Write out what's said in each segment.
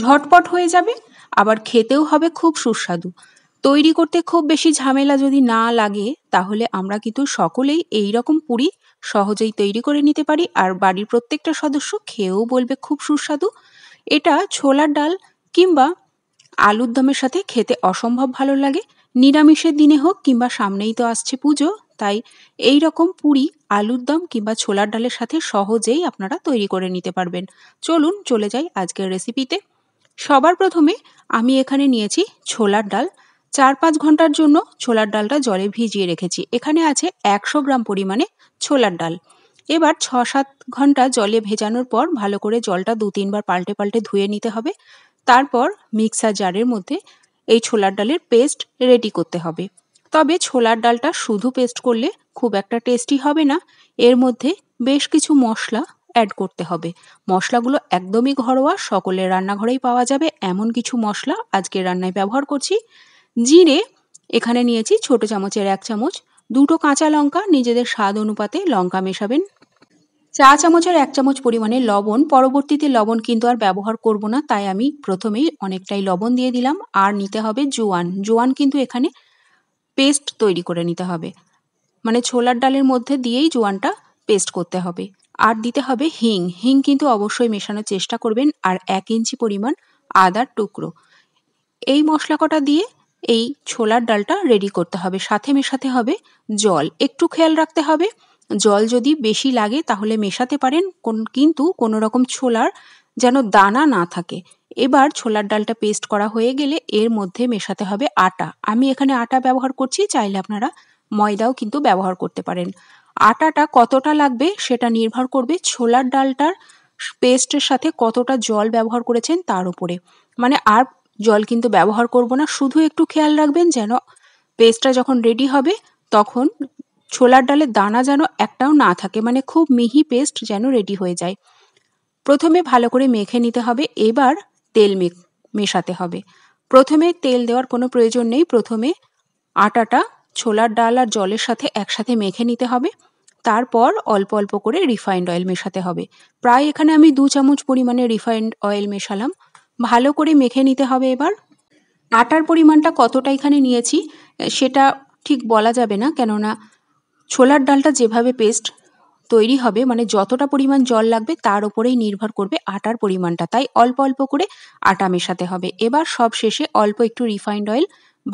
ঝটপট হয়ে যাবে আবার খেতেও হবে খুব সুস্বাদু তৈরি করতে খুব বেশি ঝামেলা যদি না লাগে তাহলে আমরা কিন্তু সকলেই এই রকম পুরি সহজেই তৈরি করে নিতে পারি আর বাড়ির প্রত্যেকটা সদস্য খেয়েও বলবে খুব সুস্বাদু এটা ছোলার ডাল কিংবা আলুর দমের সাথে খেতে অসম্ভব ভালো লাগে নিরামিষের দিনে হোক কিংবা সামনেই তো আসছে পুজো তাই এই রকম পুরি আলুর দম কিংবা ছোলার ডালের সাথে সহজেই আপনারা তৈরি করে নিতে পারবেন চলুন চলে যাই আজকের রেসিপিতে সবার প্রথমে আমি এখানে নিয়েছি ছোলার ডাল চার পাঁচ ঘন্টার জন্য ছোলার ডালটা জলে ভিজিয়ে রেখেছি এখানে আছে একশো গ্রাম পরিমাণে ছোলার ডাল এবার ছ সাত ঘন্টা জলে ভেজানোর পর ভালো করে জলটা দু তিনবার পাল্টে পাল্টে ধুয়ে নিতে হবে তারপর মিক্সার জারের মধ্যে এই ছোলার ডালের পেস্ট রেডি করতে হবে তবে ছোলার ডালটা শুধু পেস্ট করলে খুব একটা টেস্টি হবে না এর মধ্যে বেশ কিছু মশলা অ্যাড করতে হবে মশলাগুলো একদমই ঘরোয়া সকলের রান্নাঘরেই পাওয়া যাবে এমন কিছু মশলা আজকে রান্নায় ব্যবহার করছি জিরে এখানে নিয়েছি ছোট চামচের এক চামচ দুটো কাঁচা লঙ্কা নিজেদের স্বাদ অনুপাতে লঙ্কা মেশাবেন চা চামচের এক চামচ পরিমাণে লবণ পরবর্তীতে লবণ কিন্তু আর ব্যবহার করব না তাই আমি প্রথমেই অনেকটাই লবণ দিয়ে দিলাম আর নিতে হবে জোয়ান জোয়ান কিন্তু এখানে পেস্ট তৈরি করে নিতে হবে মানে ছোলার ডালের মধ্যে দিয়েই জোয়ানটা পেস্ট করতে হবে আর দিতে হবে হিং হিং কিন্তু অবশ্যই মেশানোর চেষ্টা করবেন আর এক ইঞ্চি পরিমাণ আদার টুকরো এই মশলা কটা দিয়ে এই ছোলার ডালটা রেডি করতে হবে সাথে মেশাতে হবে জল একটু খেয়াল রাখতে হবে জল যদি বেশি লাগে তাহলে মেশাতে পারেন কোন কিন্তু কোনো রকম ছোলার যেন দানা না থাকে এবার ছোলার ডালটা পেস্ট করা হয়ে গেলে এর মধ্যে মেশাতে হবে আটা আমি এখানে আটা ব্যবহার করছি চাইলে আপনারা ময়দাও কিন্তু ব্যবহার করতে পারেন আটাটা কতটা লাগবে সেটা নির্ভর করবে ছোলার ডালটার পেস্টের সাথে কতটা জল ব্যবহার করেছেন তার উপরে মানে আর জল কিন্তু ব্যবহার করব না শুধু একটু খেয়াল রাখবেন যেন পেস্টটা যখন রেডি হবে তখন ছোলার ডালের দানা যেন একটাও না থাকে মানে খুব মিহি পেস্ট যেন রেডি হয়ে যায় প্রথমে ভালো করে মেখে নিতে হবে এবার তেল মেশাতে হবে প্রথমে তেল দেওয়ার কোনো প্রয়োজন নেই প্রথমে আটাটা ছোলার ডাল আর জলের সাথে একসাথে মেখে নিতে হবে তারপর অল্প অল্প করে রিফাইন্ড অয়েল মেশাতে হবে প্রায় এখানে আমি দু চামচ পরিমাণে রিফাইন্ড অয়েল মেশালাম ভালো করে মেখে নিতে হবে এবার আটার পরিমাণটা কতটা এখানে নিয়েছি সেটা ঠিক বলা যাবে না কেননা ছোলার ডালটা যেভাবে পেস্ট তৈরি হবে মানে যতটা পরিমাণ জল লাগবে তার উপরেই নির্ভর করবে আটার পরিমাণটা তাই অল্প অল্প করে আটা মেশাতে হবে এবার সব শেষে অল্প একটু রিফাইন্ড অয়েল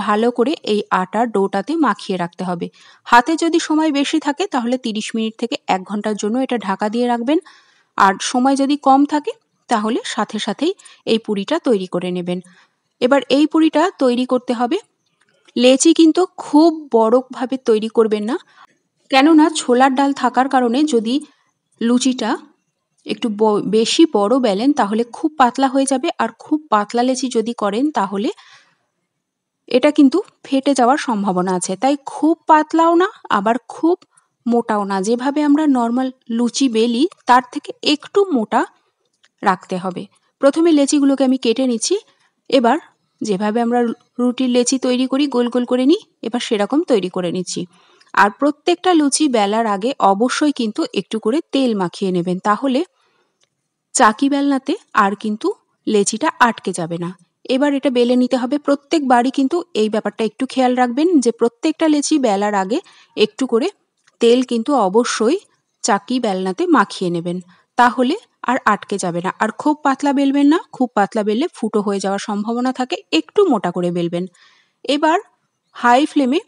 ভালো করে এই আটার ডোটাতে মাখিয়ে রাখতে হবে হাতে যদি সময় বেশি থাকে তাহলে 30 মিনিট থেকে এক ঘন্টার জন্য এটা ঢাকা দিয়ে রাখবেন আর সময় যদি কম থাকে তাহলে সাথে সাথেই এই পুরিটা তৈরি করে নেবেন এবার এই পুরিটা তৈরি করতে হবে লেচি কিন্তু খুব বড়ভাবে তৈরি করবেন না কেননা ছোলার ডাল থাকার কারণে যদি লুচিটা একটু বেশি বড় বেলেন তাহলে খুব পাতলা হয়ে যাবে আর খুব পাতলা লেচি যদি করেন তাহলে এটা কিন্তু ফেটে যাওয়ার সম্ভাবনা আছে তাই খুব পাতলাও না আবার খুব মোটাও না যেভাবে আমরা নর্মাল লুচি বেলি তার থেকে একটু মোটা রাখতে হবে প্রথমে লেচিগুলোকে আমি কেটে নিচ্ছি এবার যেভাবে আমরা রুটির লেচি তৈরি করি গোল গোল করে নিই এবার সেরকম তৈরি করে নিচ্ছি আর প্রত্যেকটা লুচি বেলার আগে অবশ্যই কিন্তু একটু করে তেল মাখিয়ে নেবেন তাহলে চাকি বেলনাতে আর কিন্তু লেচিটা আটকে যাবে না এবার এটা বেলে নিতে হবে প্রত্যেক বাড়ি কিন্তু এই ব্যাপারটা একটু খেয়াল রাখবেন যে প্রত্যেকটা লেচি বেলার আগে একটু করে তেল কিন্তু অবশ্যই চাকি বেলনাতে মাখিয়ে নেবেন তাহলে আর আটকে যাবে না আর খুব পাতলা বেলবেন না খুব পাতলা বেললে ফুটো হয়ে যাওয়ার সম্ভাবনা থাকে একটু মোটা করে বেলবেন এবার হাই ফ্লেমে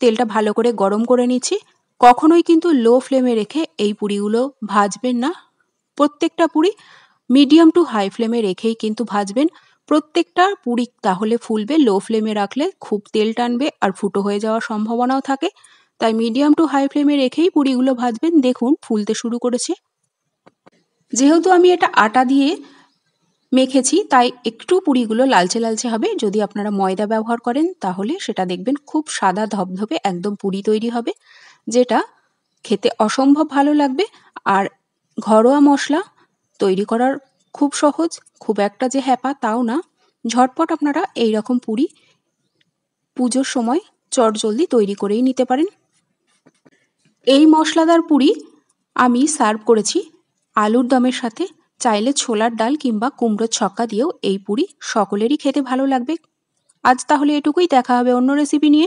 তেলটা ভালো করে গরম করে নিচ্ছি কখনোই কিন্তু লো ফ্লেমে রেখে এই পুরিগুলো ভাজবেন না প্রত্যেকটা পুরি মিডিয়াম টু হাই ফ্লেমে রেখেই কিন্তু ভাজবেন প্রত্যেকটা পুরি তাহলে ফুলবে লো ফ্লেমে রাখলে খুব তেল টানবে আর ফুটো হয়ে যাওয়ার সম্ভাবনাও থাকে তাই মিডিয়াম টু হাই ফ্লেমে রেখেই পুরিগুলো ভাজবেন দেখুন ফুলতে শুরু করেছে যেহেতু আমি এটা আটা দিয়ে মেখেছি তাই একটু পুরিগুলো লালচে লালচে হবে যদি আপনারা ময়দা ব্যবহার করেন তাহলে সেটা দেখবেন খুব সাদা ধবধবে একদম পুরি তৈরি হবে যেটা খেতে অসম্ভব ভালো লাগবে আর ঘরোয়া মশলা তৈরি করার খুব সহজ খুব একটা যে হ্যাপা তাও না ঝটপট আপনারা এই রকম পুরি পুজোর সময় চটজলদি তৈরি করেই নিতে পারেন এই মশলাদার পুরি আমি সার্ভ করেছি আলুর দমের সাথে চাইলে ছোলার ডাল কিংবা কুমড়োর ছক্কা দিয়েও এই পুরি সকলেরই খেতে ভালো লাগবে আজ তাহলে এটুকুই দেখা হবে অন্য রেসিপি নিয়ে